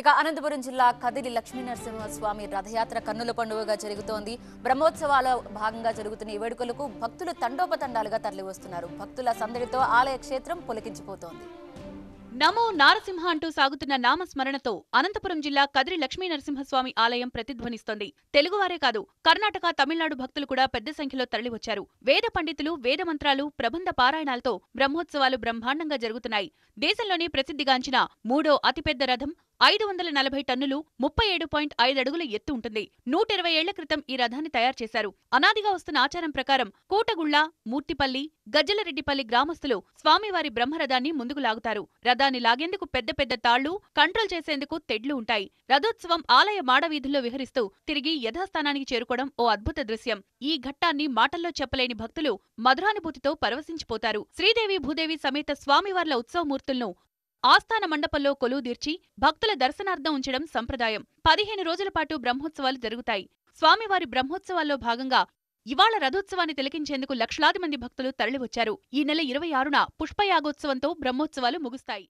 ఇక అనంతపురం జిల్లా కదిలి లక్ష్మీనరసింహస్వామి రథయాత్ర కన్నుల పండుగగా జరుగుతోంది బ్రహ్మోత్సవాల భాగంగా జరుగుతున్న ఈ వేడుకలకు భక్తులు తండోపతండాలుగా తరలివస్తున్నారు భక్తుల సందడితో ఆలయ క్షేత్రం పులకించిపోతోంది నమో నారసింహ అంటూ సాగుతున్న నామస్మరణతో అనంతపురం జిల్లా కదిరి లక్ష్మీ నరసింహస్వామి ఆలయం ప్రతిధ్వనిస్తోంది తెలుగువారే కాదు కర్ణాటక తమిళనాడు భక్తులు కూడా పెద్ద సంఖ్యలో తరలివచ్చారు వేద పండితులు వేద మంత్రాలు ప్రబంధ పారాయణాలతో బ్రహ్మోత్సవాలు బ్రహ్మాండంగా జరుగుతున్నాయి దేశంలోనే ప్రసిద్ధిగాంచిన మూడో అతిపెద్ద రథం ఐదు వందల నలభై టన్నులు ముప్పై ఏడు పాయింట్ ఐదు అడుగుల ఎత్తు ఉంటుంది నూట ఇరవై ఏళ్ల క్రితం ఈ రథాన్ని తయారు చేశారు అనాదిగా వస్తున్న ఆచారం ప్రకారం కోటగుళ్ల మూర్తిపల్లి గజ్జలరెడ్డిపల్లి గ్రామస్తులు స్వామివారి బ్రహ్మరథాన్ని ముందుకు లాగుతారు రథాన్ని లాగేందుకు పెద్ద పెద్ద తాళ్లు కంట్రోల్ చేసేందుకు తెడ్లు ఉంటాయి రథోత్సవం ఆలయ మాడవీధుల్లో విహరిస్తూ తిరిగి యథాస్థానానికి చేరుకోవడం ఓ అద్భుత దృశ్యం ఈ ఘట్టాన్ని మాటల్లో చెప్పలేని భక్తులు మధురానుభూతితో పరవశించిపోతారు శ్రీదేవి భూదేవి సమేత స్వామివార్ల ఉత్సవమూర్తులను ఆస్థాన మండపంలో కొలువుదీర్చి భక్తుల దర్శనార్థం ఉంచడం సంప్రదాయం పదిహేను రోజుల పాటు బ్రహ్మోత్సవాలు జరుగుతాయి స్వామివారి బ్రహ్మోత్సవాల్లో భాగంగా ఇవాళ రథోత్సవాన్ని తిలకించేందుకు లక్షలాది మంది భక్తులు తరలివచ్చారు ఈ నెల ఇరవై ఆరున పుష్పయాగోత్సవంతో బ్రహ్మోత్సవాలు ముగుస్తాయి